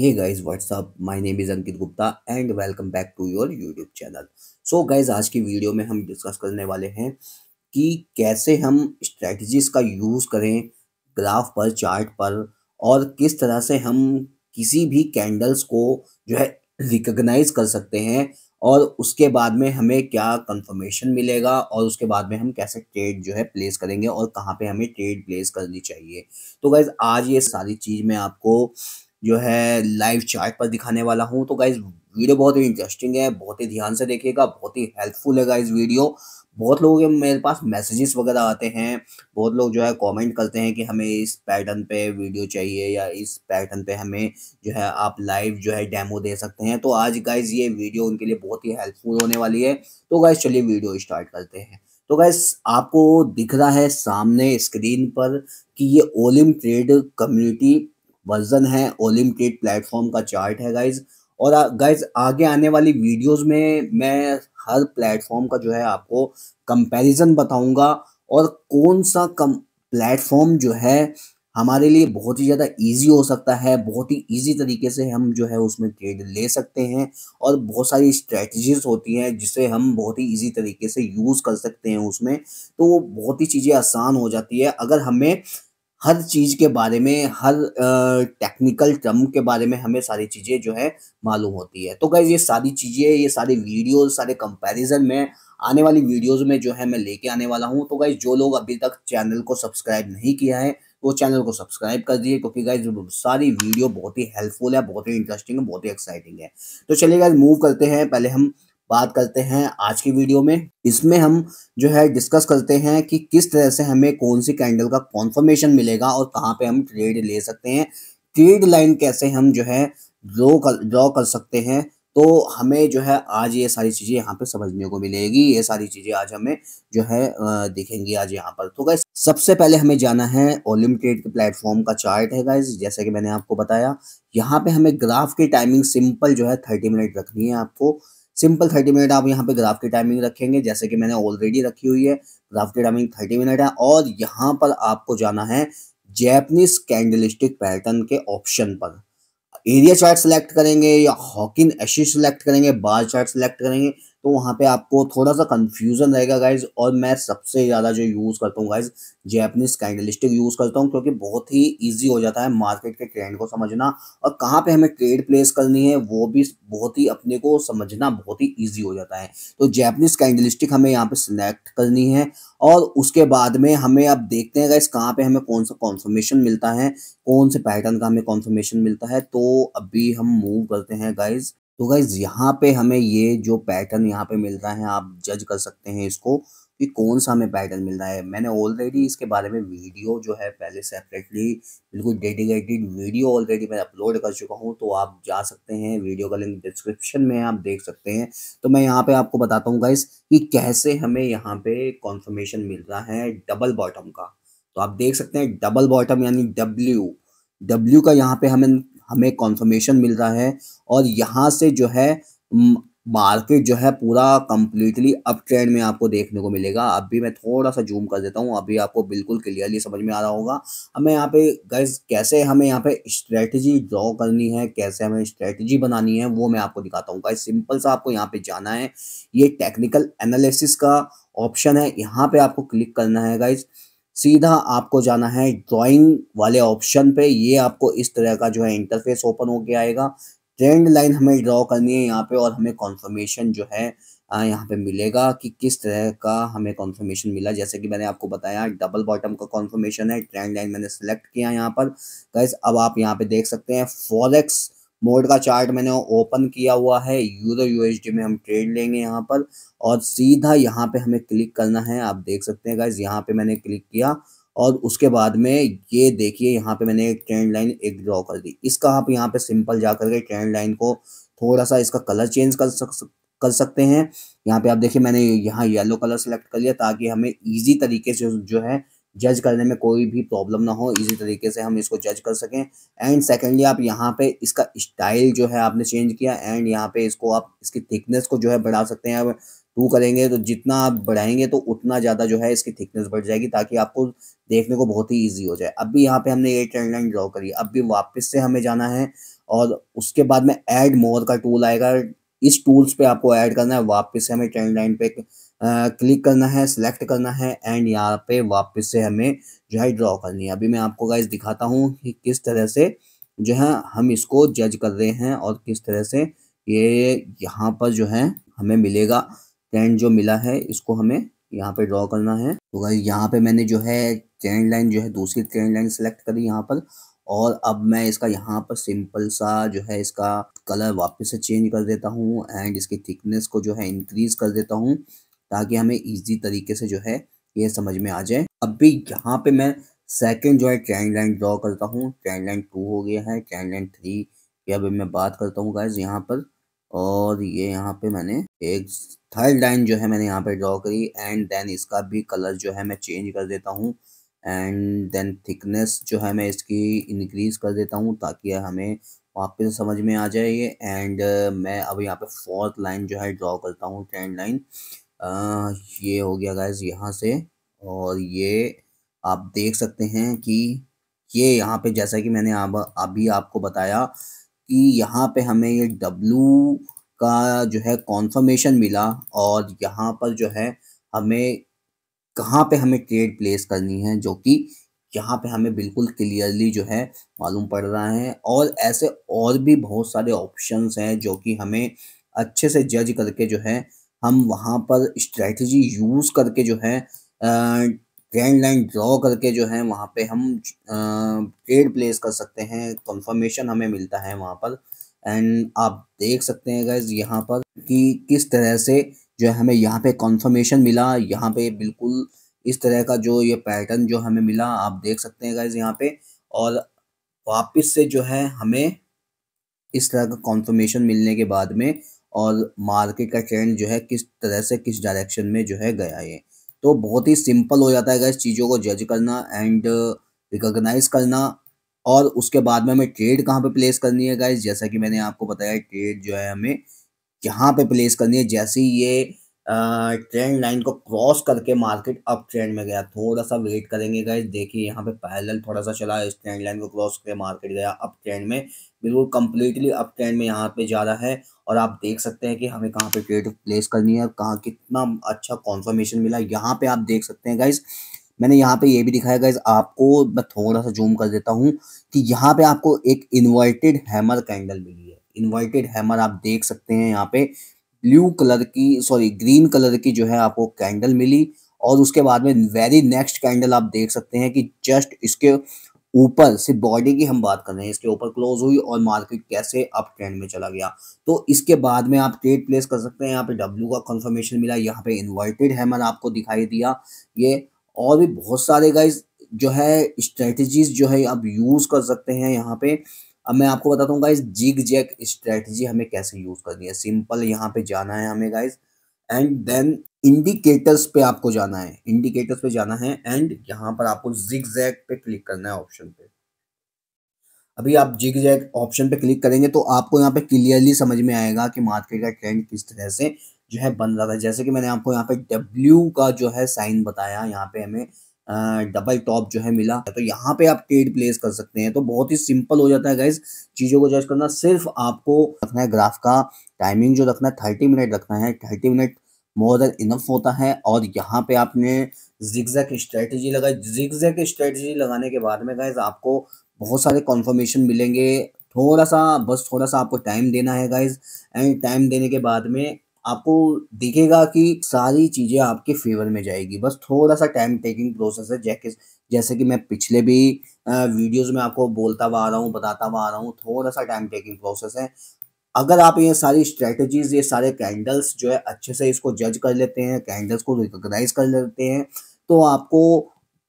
hey guys what's up my name is Ankit Gupta and welcome back to your YouTube channel so guys आज की video में हम discuss करने वाले हैं कि कैसे हम स्ट्रेटजीज का यूज़ करें ग्राफ पर चार्ट पर और किस तरह से हम किसी भी कैंडल्स को जो है रिकग्नाइज कर सकते हैं और उसके बाद में हमें क्या कंफर्मेशन मिलेगा और उसके बाद में हम कैसे ट्रेड जो है प्लेस करेंगे और कहाँ पे हमें ट्रेड प्लेस करनी चाहिए तो गाइज आज ये सारी चीज़ मैं आपको जो है लाइव चार्ट पर दिखाने वाला हूँ तो गाइज वीडियो बहुत ही इंटरेस्टिंग है बहुत ही ध्यान से देखेगा बहुत ही हेल्पफुल है गाइज वीडियो बहुत लोगों के मेरे पास मैसेजेस वगैरह आते हैं बहुत लोग जो है कमेंट करते हैं कि हमें इस पैटर्न पे वीडियो चाहिए या इस पैटर्न पे हमें जो है आप लाइव जो है डेमो दे सकते हैं तो आज गाइज ये वीडियो उनके लिए बहुत ही हेल्पफुल होने वाली है तो गाइज चलिए वीडियो स्टार्ट करते हैं तो गैस आपको दिख रहा है सामने स्क्रीन पर कि ये ओलिम ट्रेड कम्युनिटी वर्जन है ओलिम्पिक प्लेटफॉर्म का चार्ट है गाइज और गाइज आगे आने वाली वीडियोस में मैं हर प्लेटफॉर्म का जो है आपको कंपैरिजन बताऊंगा और कौन सा कम प्लेटफॉर्म जो है हमारे लिए बहुत ही ज़्यादा इजी हो सकता है बहुत ही इजी तरीके से हम जो है उसमें ट्रेड ले सकते हैं और बहुत सारी स्ट्रेटजीज होती हैं जिसे हम बहुत ही इजी तरीके से यूज़ कर सकते हैं उसमें तो वो बहुत ही चीज़ें आसान हो जाती है अगर हमें हर चीज़ के बारे में हर टेक्निकल टर्म के बारे में हमें सारी चीज़ें जो है मालूम होती है तो गैज़ ये सारी चीज़ें ये सारे वीडियोस सारे कंपैरिजन में आने वाली वीडियोस में जो है मैं लेके आने वाला हूँ तो गाइज जो लोग अभी तक चैनल को सब्सक्राइब नहीं किया है तो वो चैनल को सब्सक्राइब कर दिए क्योंकि गाइज सारी वीडियो बहुत ही हेल्पफुल है बहुत ही इंटरेस्टिंग है बहुत ही एक्साइटिंग है तो चलिए गाइज मूव करते हैं पहले हम बात करते हैं आज की वीडियो में इसमें हम जो है डिस्कस करते हैं कि किस तरह से हमें कौन सी कैंडल का कॉन्फर्मेशन मिलेगा और कहाँ पे हम ट्रेड ले सकते हैं ट्रेड लाइन कैसे हम जो है ड्रॉ कर ड्रॉ कर सकते हैं तो हमें जो है आज ये सारी चीज़ें यहाँ पे समझने को मिलेगी ये सारी चीज़ें आज हमें जो है दिखेंगी आज यहाँ पर तो गाइज सबसे पहले हमें जाना है ओलिम ट्रेड के प्लेटफॉर्म का चार्ट है गाइज जैसे कि मैंने आपको बताया यहाँ पे हमें ग्राफ की टाइमिंग सिंपल जो है थर्टी मिनट रखनी है आपको सिंपल थर्टी मिनट आप यहाँ पे ग्राफ की टाइमिंग रखेंगे जैसे कि मैंने ऑलरेडी रखी हुई है ग्राफ की टाइमिंग थर्टी मिनट है और यहाँ पर आपको जाना है जैपनीज कैंडलिस्टिक पैटर्न के ऑप्शन पर एरिया चार्ट सेलेक्ट करेंगे या हॉकिन एशी सेलेक्ट करेंगे बार चार्ट सेलेक्ट करेंगे तो वहाँ पे आपको थोड़ा सा कंफ्यूजन रहेगा गाइज और मैं सबसे ज़्यादा जो यूज़ करता हूँ गाइज जैपनीज कैंडलिस्टिक यूज़ करता हूँ क्योंकि बहुत ही ईजी हो जाता है मार्केट के ट्रेंड को समझना और कहाँ पे हमें ट्रेड प्लेस करनी है वो भी बहुत ही अपने को समझना बहुत ही ईजी हो जाता है तो जैपनीज कैंडलिस्टिक हमें यहाँ पर सिलेक्ट करनी है और उसके बाद में हमें आप देखते हैं गाइज कहाँ पर हमें कौन सा कॉन्फर्मेशन मिलता है कौन से पैटर्न का हमें कॉन्फर्मेशन मिलता है तो अभी हम मूव करते हैं गाइज़ तो गाइज यहाँ पे हमें ये जो पैटर्न यहाँ पे मिल रहा है आप जज कर सकते हैं इसको कि कौन सा हमें पैटर्न मिल रहा है मैंने ऑलरेडी इसके बारे में वीडियो जो है पहले सेपरेटली बिल्कुल डेडिकेटेड वीडियो ऑलरेडी मैं अपलोड कर चुका हूँ तो आप जा सकते हैं वीडियो का लिंक डिस्क्रिप्शन में आप देख सकते हैं तो मैं यहाँ पे आपको बताता हूँ गाइस कि कैसे हमें यहाँ पे कॉन्फर्मेशन मिल रहा है डबल बॉटम का तो आप देख सकते हैं डबल बॉटम यानी डब्ल्यू डब्ल्यू का यहाँ पे हमें हमें कॉन्फर्मेशन मिल रहा है और यहाँ से जो है मार्केट जो है पूरा कम्प्लीटली अप ट्रेंड में आपको देखने को मिलेगा अभी मैं थोड़ा सा जूम कर देता हूँ अभी आपको बिल्कुल क्लियरली समझ में आ रहा होगा हमें यहाँ पे गैस कैसे हमें यहाँ पे स्ट्रेटजी ड्रॉ करनी है कैसे हमें स्ट्रेटजी बनानी है वो मैं आपको दिखाता हूँ गाइज सिंपल सा आपको यहाँ पे जाना है ये टेक्निकल एनालिसिस का ऑप्शन है यहाँ पे आपको क्लिक करना है गाइज़ सीधा आपको जाना है ड्राइंग वाले ऑप्शन पे ये आपको इस तरह का जो है इंटरफेस ओपन हो गया आएगा ट्रेंड लाइन हमें ड्रॉ करनी है यहाँ पे और हमें कॉन्फर्मेशन जो है यहाँ पे मिलेगा कि किस तरह का हमें कॉन्फर्मेशन मिला जैसे कि मैंने आपको बताया डबल बॉटम का कॉन्फर्मेशन है ट्रेंड लाइन मैंने सेलेक्ट किया यहाँ पर गैस अब आप यहाँ पे देख सकते हैं फॉरेक्स मोड का चार्ट मैंने ओपन किया हुआ है यूरो यूएसडी में हम ट्रेड लेंगे यहाँ पर और सीधा यहाँ पे हमें क्लिक करना है आप देख सकते हैं गाइज यहाँ पे मैंने क्लिक किया और उसके बाद में ये देखिए यहाँ पे मैंने एक ट्रेंड लाइन एक ड्रॉ कर दी इसका आप यहाँ पे सिंपल जा करके ट्रेंड लाइन को थोड़ा सा इसका कलर चेंज कर सक कर सकते हैं यहाँ पे आप देखिए मैंने यहाँ येलो कलर सेलेक्ट कर लिया ताकि हमें इजी तरीके से जो है जज करने में कोई भी प्रॉब्लम ना हो इसी तरीके से हम इसको जज कर सकें एंड सेकेंडली आप यहाँ पे इसका स्टाइल जो है आपने चेंज किया एंड यहाँ पे इसको आप इसकी थिकनेस को जो है बढ़ा सकते हैं अब टू करेंगे तो जितना आप बढ़ाएंगे तो उतना ज़्यादा जो है इसकी थिकनेस बढ़ जाएगी ताकि आपको देखने को बहुत ही ईजी हो जाए अब भी यहाँ पे हमने ये ट्रेंड लाइन ड्रॉ करी अब भी वापस से हमें जाना है और उसके बाद में एड मोर का टूल आएगा इस टूल्स पर आपको ऐड करना है वापस से हमें ट्रेंड लाइन पे क्लिक करना है सिलेक्ट करना है एंड यहाँ पे वापस से हमें जो है ड्रॉ करनी है अभी मैं आपको गाइज दिखाता हूँ कि किस तरह से जो है हम इसको जज कर रहे हैं और किस तरह से ये यहाँ पर जो है हमें मिलेगा चैन जो मिला है इसको हमें यहाँ पे ड्रॉ करना है तो गाइज यहाँ पे मैंने जो है ट्रेंड लाइन जो है दूसरी ट्रेंड लाइन सेलेक्ट करी यहाँ पर और अब मैं इसका यहाँ पर सिंपल सा जो है इसका कलर वापस से चेंज कर देता हूँ एंड इसकी थिकनेस को जो है इंक्रीज कर देता हूँ ताकि हमें ईजी तरीके से जो है ये समझ में आ जाए अब भी यहाँ पे मैं सेकंड जो है ट्रेंड लाइन ड्रॉ करता हूँ ट्रेंड लाइन टू हो गया है ट्रेंड लाइन थ्री की अभी मैं बात करता हूँ गाइज यहाँ पर और ये यहाँ पे मैंने एक थर्ड लाइन जो है मैंने यहाँ पे ड्रॉ करी एंड देन इसका भी कलर जो है मैं चेंज कर देता हूँ एंड देन थिकनेस जो है मैं इसकी इंक्रीज कर देता हूँ ताकि हमें वापस समझ में आ जाए ये एंड मैं अब यहाँ पे फोर्थ लाइन जो है ड्रॉ करता हूँ ट्रेंड लाइन ये हो गया गैस यहाँ से और ये आप देख सकते हैं कि ये यहाँ पे जैसा कि मैंने अब अभी आपको बताया कि यहाँ पे हमें ये डब्लू का जो है कॉन्फर्मेशन मिला और यहाँ पर जो है हमें कहाँ पे हमें ट्रेड प्लेस करनी है जो कि यहाँ पे हमें बिल्कुल क्लियरली जो है मालूम पड़ रहा है और ऐसे और भी बहुत सारे ऑप्शंस हैं जो कि हमें अच्छे से जज करके जो है हम वहाँ पर स्ट्रैटी यूज़ करके जो है ट्रेंड लाइन ड्रॉ करके जो है वहाँ पे हम ट्रेड प्लेस कर सकते हैं कंफर्मेशन हमें मिलता है वहाँ पर एंड आप देख सकते हैं गैस यहाँ पर कि किस तरह से जो है हमें यहाँ पे कंफर्मेशन मिला यहाँ पे बिल्कुल इस तरह का जो ये पैटर्न जो हमें मिला आप देख सकते हैं गैस यहाँ पे और वापस से जो है हमें इस तरह का कॉन्फर्मेशन मिलने के बाद में और मार्केट का ट्रेंड जो है किस तरह से किस डायरेक्शन में जो है गया ये तो बहुत ही सिंपल हो जाता है इस चीज़ों को जज करना एंड रिकॉग्नाइज uh, करना और उसके बाद में हमें ट्रेड कहाँ पे प्लेस करनी है गाइज जैसा कि मैंने आपको बताया ट्रेड जो है हमें यहाँ पे प्लेस करनी है जैसे ये ट्रेंड लाइन को क्रॉस करके मार्केट अप ट्रेंड में गया थोड़ा सा वेट करेंगे गाइज देखिए यहाँ पे पैरेलल थोड़ा सा चला इस ट्रेंड लाइन को क्रॉस करके मार्केट गया अप ट्रेंड में बिल्कुल कम्प्लीटली अप ट्रेंड में यहाँ पे जा रहा है और आप देख सकते हैं कि हमें कहाँ पे ट्रेड प्लेस करनी है कहाँ कितना अच्छा कॉन्फर्मेशन मिला यहाँ पे आप देख सकते हैं गाइज मैंने यहाँ पे ये भी दिखाया गाइज आपको मैं थोड़ा सा जूम कर देता हूँ कि यहाँ पे आपको एक इन्वर्टेड हैमर कैंडल मिली है इन्वर्टेड हैमर आप देख सकते हैं यहाँ पे ब्लू कलर की सॉरी ग्रीन कलर की जो है आपको कैंडल मिली और उसके बाद में वेरी नेक्स्ट कैंडल आप देख सकते हैं कि जस्ट इसके ऊपर सिर्फ बॉडी की हम बात कर रहे हैं इसके ऊपर क्लोज हुई और मार्केट कैसे अप ट्रेंड में चला गया तो इसके बाद में आप ट्रेड प्लेस कर सकते हैं यहाँ पे डब्ल्यू का कंफर्मेशन मिला यहाँ पे इन्वर्टेड मैंने आपको दिखाई दिया ये और भी बहुत सारे गाइज जो है स्ट्रेटजीज जो है आप यूज़ कर सकते हैं यहाँ पे अब मैं आपको बताता हूँ गाइज जिग जैक स्ट्रेटजी हमें कैसे यूज करनी है सिंपल यहाँ पे जाना है हमें गाइज एंड देन इंडिकेटर्स पे आपको जाना है इंडिकेटर्स पे जाना है एंड यहाँ पर आपको जिग जैक पे क्लिक करना है ऑप्शन पे अभी आप जिग जैक ऑप्शन पे क्लिक करेंगे तो आपको यहाँ पे क्लियरली समझ में आएगा कि मार्केट का ट्रेंड किस तरह से जो है बन रहा था जैसे कि मैंने आपको यहाँ पे डब्ल्यू का जो है साइन बताया यहाँ पे हमें डबल टॉप जो है मिला तो यहाँ पे आप ट्रेड प्लेस कर सकते हैं तो बहुत ही सिंपल हो जाता है गाइज चीज़ों को जज करना सिर्फ आपको रखना है ग्राफ का टाइमिंग जो रखना है थर्टी मिनट रखना है thirty minute more than enough होता है और यहाँ पे आपने जिक्जैक स्ट्रेटजी लगाई जिक्जैक स्ट्रेटजी लगाने के बाद में गाइज आपको बहुत सारे कॉन्फर्मेशन मिलेंगे थोड़ा सा बस थोड़ा सा आपको टाइम देना है गाइज एंड टाइम देने के बाद में आपको दिखेगा कि सारी चीज़ें आपके फेवर में जाएगी बस थोड़ा सा टाइम टेकिंग प्रोसेस है जैसे जैसे कि मैं पिछले भी वीडियोस में आपको बोलता हुआ आ रहा हूँ बताता हुआ आ रहा हूँ थोड़ा सा टाइम टेकिंग प्रोसेस है अगर आप ये सारी स्ट्रेटजीज ये सारे कैंडल्स जो है अच्छे से इसको जज कर लेते हैं कैंडल्स को रिकोगनाइज कर लेते हैं तो आपको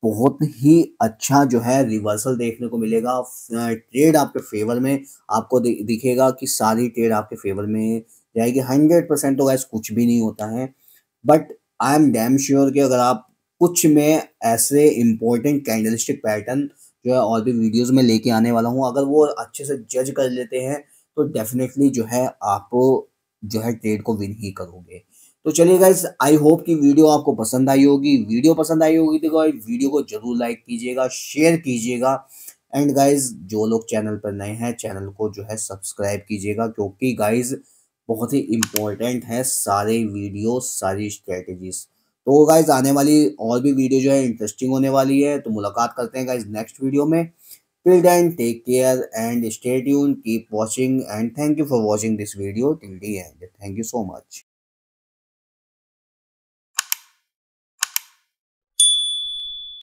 बहुत ही अच्छा जो है रिवर्सल देखने को मिलेगा ट्रेड आपके फेवर में आपको दिखेगा कि सारी ट्रेड आपके फेवर में जाएगी हंड्रेड परसेंट तो गैस कुछ भी नहीं होता है but I am damn sure कि अगर आप कुछ में ऐसे इम्पोर्टेंट कैंडलिस्टिक पैटर्न जो है और भी वीडियोस में लेके आने वाला हूँ अगर वो अच्छे से जज कर लेते हैं तो डेफिनेटली जो है आप जो है ट्रेड को विन ही करोगे तो चलिए गाइज आई होप कि वीडियो आपको पसंद आई होगी वीडियो पसंद आई होगी तो गाइज वीडियो को जरूर लाइक कीजिएगा शेयर कीजिएगा एंड गाइज जो लोग चैनल पर नए हैं चैनल को जो है सब्सक्राइब कीजिएगा क्योंकि गाइज़ बहुत ही इम्पोर्टेंट है सारे वीडियो सारी स्ट्रेटजीज तो गाइज आने वाली और भी वीडियो जो है इंटरेस्टिंग होने वाली है तो मुलाकात करते हैं गाइज नेक्स्ट वीडियो में till then take care and stay tune keep watching and thank you for watching this video till the end thank you so much